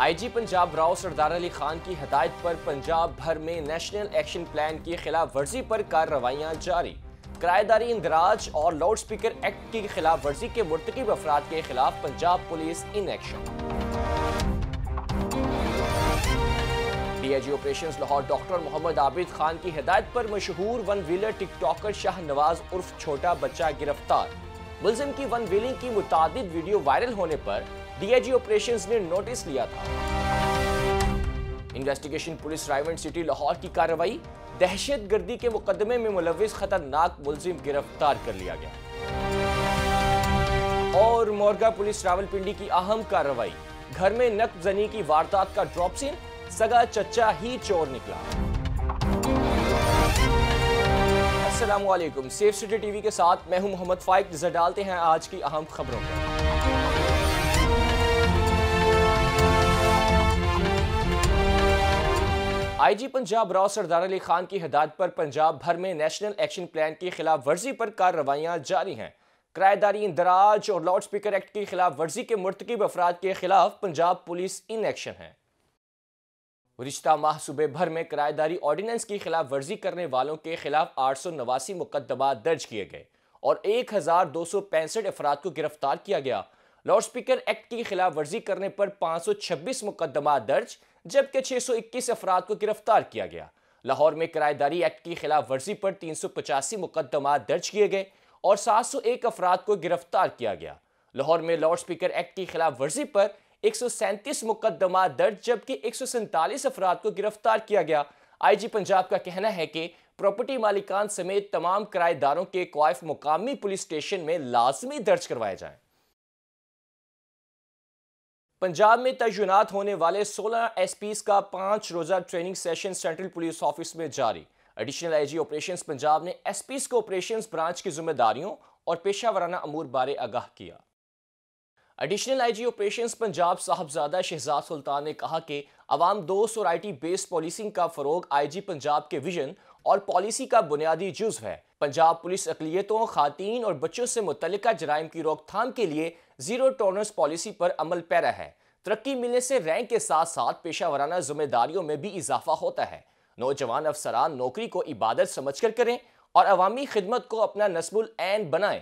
IG Punjab Rao Sardar Ali Khan की हदायत पर पंजाब भर में नेशनल एक्शन प्लान की खिलाफ वर्जी पर कार्रवाइयाँ जारी किराएदारी इंदराज और लाउड स्पीकर एक्ट की खिलाफ वर्जी के मुर्तकब अफराद के खिलाफ Punjab police in action DIG operations Lahore doctor Mohammad Abid Khan की हिदायत पर मशहूर one wheeler TikToker Shah Nawaz उर्फ छोटा बच्चा गिरफ्तार मुलजिम की वन व्हीलिंग की मुताद वीडियो वायरल होने पर डीआईजी ऑपरेशंस ने नोटिस लिया था investigation police Raiwind city Lahore की कार्रवाई दहशत गर्दी के मुकदमे में मुलविस खतरनाक मुलजिम गिरफ्तार कर लिया गया और मोरगा पुलिस रावलपिंडी की अहम कार्रवाई घर में नक जनी की वारदात का ड्रॉप सीन सगा चचा ही चोर निकला असलम सेफ सिटी टीवी के साथ मैं हूं मोहम्मद फाइक नजर डालते हैं आज की अहम खबरों पर आईजी पंजाब राव सरदार अली खान की हिदायत पर पंजाब भर में नेशनल एक्शन प्लान की खिलाफ वर्जी पर कार्रवाइयाँ जारी हैं किराएदारी इंदराज और लाउड स्पीकर एक्ट की खिलाफ वर्जी के मुर्तकब अफराद के खिलाफ पंजाब पुलिस इन एक्शन है गुज्तर माह सूबे भर में किरायेदारी ऑर्डीनेंस की खिलाफ वर्जी करने वालों के खिलाफ आठ सौ नवासी मुकदमा दर्ज किए गए और एक हजार दो सौ पैंसठ अफराद को गिरफ्तार किया गया लाउड स्पीकर एक्ट की खिलाफ वर्जी करने पर पाँच सौ छब्बीस मुकदमा दर्ज जबकि 621 अफराद को गिरफ्तार किया गया लाहौर में किराएदारी एक्ट की खिलाफ वर्जी पर तीन सौ पचासी मुकदमा दर्ज किए गए और सात सौ एक अफराद को गिरफ्तार किया गया लाहौर में लाउड स्पीकर एक्ट की खिलाफ वर्जी पर एक सौ सैंतीस मुकदमा दर्ज जबकि एक सौ सैंतालीस अफराद को गिरफ्तार किया गया आई जी पंजाब का कहना है कि प्रॉपर्टी मालिकान समेत तमाम किराएदारों के क्वाइफ मुकामी पुलिस स्टेशन में लाजमी दर्ज करवाए जाएं पंजाब में तैनात होने वाले 16 एसपीस का पांच रोज़ा training session central police office में जारी एडिशनल आईजी ऑपरेशंस पंजाब ने एसपीस को ऑपरेशंस ब्रांच की जिम्मेदारियों और पेशा वराना अमूर बारे आगाह किया additional IG operations Punjab Sahibzada Shahzad Sultan ने कहा कि अवाम दोस्त और आई टी बेस्ड पॉलिसिंग का फ़रोग जी पंजाब के विजन और पॉलिसी का बुनियादी जुज्व है पंजाब पुलिस अकलीतों खातन और बच्चों से मुतल जराइम की रोकथाम के लिए जीरो टॉलरेंस पॉलिसी पर अमल पैरा है तरक्की मिलने से रैंक के साथ साथ पेशा वराना जिम्मेदारियों में भी इजाफा होता है नौजवान अफसरान नौकरी को इबादत समझ कर करें और अवामी खिदमत को अपना नस्बुल डी बनाएं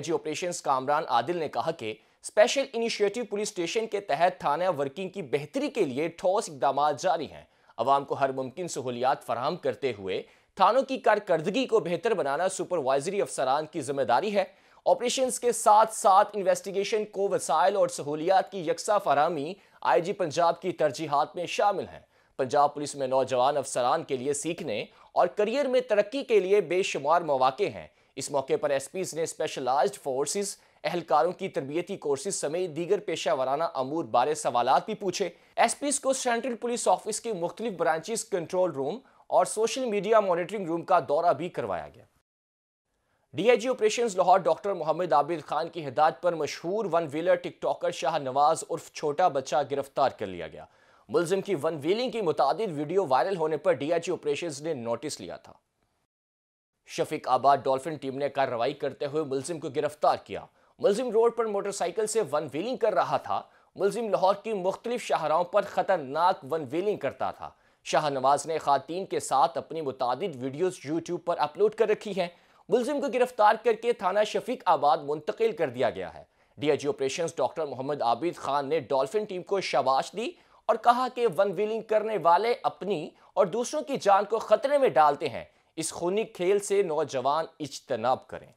जी ऑपरेशन कामरान आदिल ने कहा कि स्पेशल इनिशिएटिव पुलिस स्टेशन के तहत थाना वर्किंग की बेहतरी के लिए ठोस इकदाम जारी हैं आवाम को हर मुमकिन सहूलियात फराहम करते हुए थानों की कारकर्दगी को बेहतर बनाना सुपरवाइजरी अफसरान की जिम्मेदारी है ऑपरेशन के साथ साथ इन्वेस्टिगेशन को वसाइल और सहूलियात की यकसा फरहमी आई जी पंजाब की तरजीहत में शामिल हैं पंजाब पुलिस में नौजवान अफसरान के लिए सीखने और करियर में तरक्की के लिए बेशुमार मौाक़े हैं इस मौके पर एस पीज़ ने स्पेशलाइज फोर्सेज अहलकारों की तरबियती कोर्सेज समेत दीगर पेशा वाराना अमूर बारे सवाल भी पूछे एस पीज को सेंट्रल पुलिस ऑफिस के मुख्तलिफ ब्रांचेज कंट्रोल रूम और सोशल मीडिया मॉनिटरिंग रूम का दौरा भी करवाया गया DIG operations Lahore doctor Mohammad Abid Khan की हिदायत पर मशहूर one wheeler TikToker Shah Nawaz उर्फ छोटा बच्चा गिरफ्तार कर लिया गया मुलजिम की वन व्हीलिंग की मुताद वीडियो वायरल होने पर डीआईजी ऑपरेशंस ने नोटिस लिया था शफीक आबाद डॉल्फिन टीम ने कार्रवाई करते हुए मुलजिम को गिरफ्तार किया मुलजिम रोड पर मोटरसाइकिल से वन व्हीलिंग कर रहा था मुलजिम लाहौर की मुख्तलिफ शाहराओं पर खतरनाक वन व्हीलिंग करता था शाहनवाज ने खातन के साथ अपनी मुतद वीडियोज़ यूट्यूब पर अपलोड कर रखी हैं मुलिम को गिरफ्तार करके थाना शफीक आबाद मुंतकिल कर दिया गया है DIG operation e doctor Mohammad Abid Khan ने डॉल्फिन टीम को शबाश दी और कहा कि वन व्हीलिंग करने वाले अपनी और दूसरों की जान को खतरे में डालते हैं इस खूनी खेल से नौजवान इजतनाब करें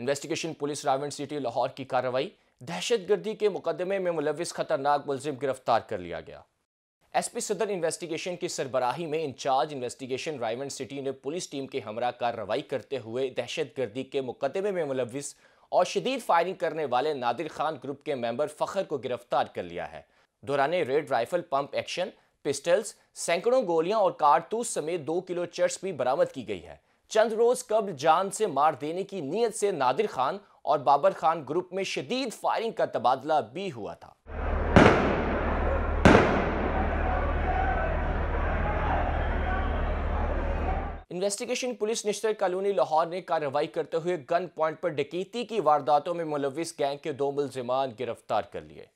investigation police Raiwind city Lahore की कार्रवाई दहशत गर्दी के मुकदमे में मुलविस खतरनाक मुलजिम गिरफ्तार कर लिया गया एसपी सदर इन्वेस्टिगेशन की सरबराही में इंचार्ज इन्वेस्टिगेशन रायमंड सिटी ने पुलिस टीम के हमरा कार्रवाई करते हुए दहशतगर्दी के मुकदमे में मुलविस और शदीद फायरिंग करने वाले नादिर खान ग्रुप के मेंबर फखर को गिरफ्तार कर लिया है दौरान raid rifle pump action pistols सैकड़ों गोलियां और कारतूस समेत दो किलो चर्च भी बरामद की गई है चंद रोज कबल जान से मार देने की नीयत से नादिर खान और बाबर खान ग्रुप में शदीद फायरिंग का तबादला भी हुआ था इन्वेस्टिगेशन पुलिस निश्चय कॉलोनी लाहौर ने कार्रवाई करते हुए गन पॉइंट पर डकैती की वारदातों में मुलविस गैंग के दो मुलजमान गिरफ्तार कर लिए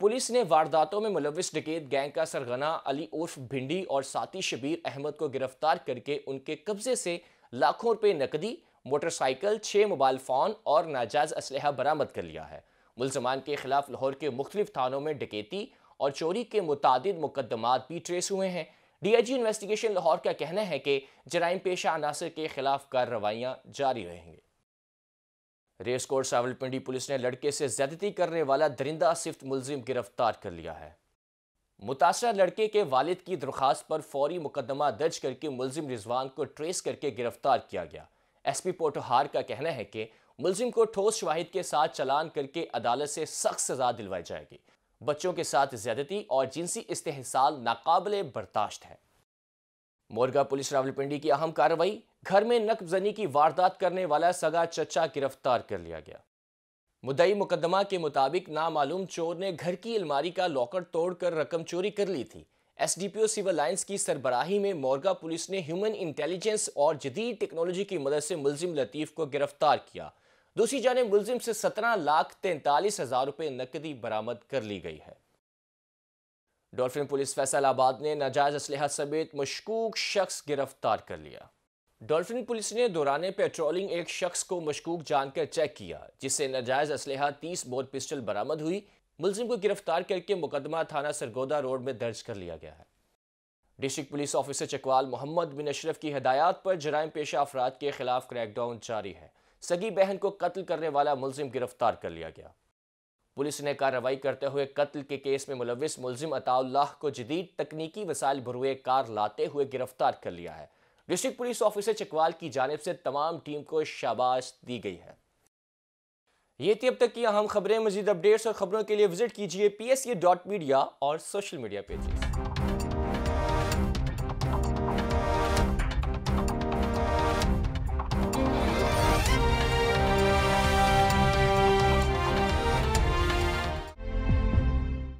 पुलिस ने वारदातों में मुलविस डकैत गैंग का सरगना अली उर्फ भिंडी और साथी शबीर अहमद को गिरफ्तार करके उनके कब्जे से लाखों रुपये नकदी मोटरसाइकिल छः मोबाइल फ़ोन और नाजायज इसलह बरामद कर लिया है मुलजमान के खिलाफ लाहौर के मुख्तलिफ थानों में डकैती और चोरी के मुतद मुकदमात भी ट्रेस हुए हैं डीआईजी इन्वेस्टिगेशन लाहौर का कहना है कि जराइम पेशा अनासर के खिलाफ कार्रवाइयाँ जारी रहेंगे रेस कोर्ट सावलपिंडी पुलिस ने लड़के से ज्यादती करने वाला दरिंदा सिफ्त मुलजिम गिरफ्तार कर लिया है मुतासर लड़के के वालिद की दरख्वास्त पर फौरी मुकदमा दर्ज करके मुलजिम रिजवान को ट्रेस करके गिरफ्तार किया गया एसपी पोटोहार का कहना है कि मुलजिम को ठोस शवाहिद के साथ चलान करके अदालत से सख्त सजा दिलवाई जाएगी बच्चों के साथ ज्यादती और जिनसी इस्तेसाल नाकबले बर्दाश्त है मोरगा पुलिस रावलपिंडी की अहम कार्रवाई घर में नकबजनी की वारदात करने वाला सगा चचा गिरफ्तार कर लिया गया मुदई मुकदमा के मुताबिक नामालूम चोर ने घर की अलमारी का लॉकर तोड़कर रकम चोरी कर ली थी एसडीपीओ सिविल लाइन्स की सरबराही में मोरगा पुलिस ने ह्यूमन इंटेलिजेंस और जदीद टेक्नोलॉजी की मदद से मुलजिम लतीफ़ को गिरफ्तार किया दूसरी जानब मुलिम से सत्रह लाख तैंतालीस हजार रुपये नकदी बरामद कर ली गई है डॉल्फिन पुलिस फैसलाबाद ने नाजायज इसलह समेत मशकूक शख्स गिरफ्तार कर लिया डॉल्फिन पुलिस ने दौरान पेट्रोलिंग एक शख्स को मशकूक जानकर चेक किया जिससे नाजायज असलहा तीस बोर पिस्टल बरामद हुई मुलिम को गिरफ्तार करके मुकदमा थाना सरगोदा रोड में दर्ज कर लिया गया है district police officer Chakwal Mohammad Bin Ashraf की हदायत पर जराइम पेशा अफराद के खिलाफ क्रैकडाउन जारी है सगी बहन को कत्ल करने वाला मुलजिम गिरफ्तार कर लिया गया पुलिस ने कार्रवाई करते हुए कत्ल के केस में मुलविस मुलजिम अताउल्लाह को जदीद तकनीकी वसाइल भरुए कार लाते हुए गिरफ्तार कर लिया है डिस्ट्रिक्ट पुलिस ऑफिसर चकवाल की जानब से तमाम टीम को शाबाश दी गई है ये थी अब तक की अहम खबरें मजीद अपडेट्स और खबरों के लिए विजिट कीजिए पी एस डॉट मीडिया और सोशल मीडिया पेजेस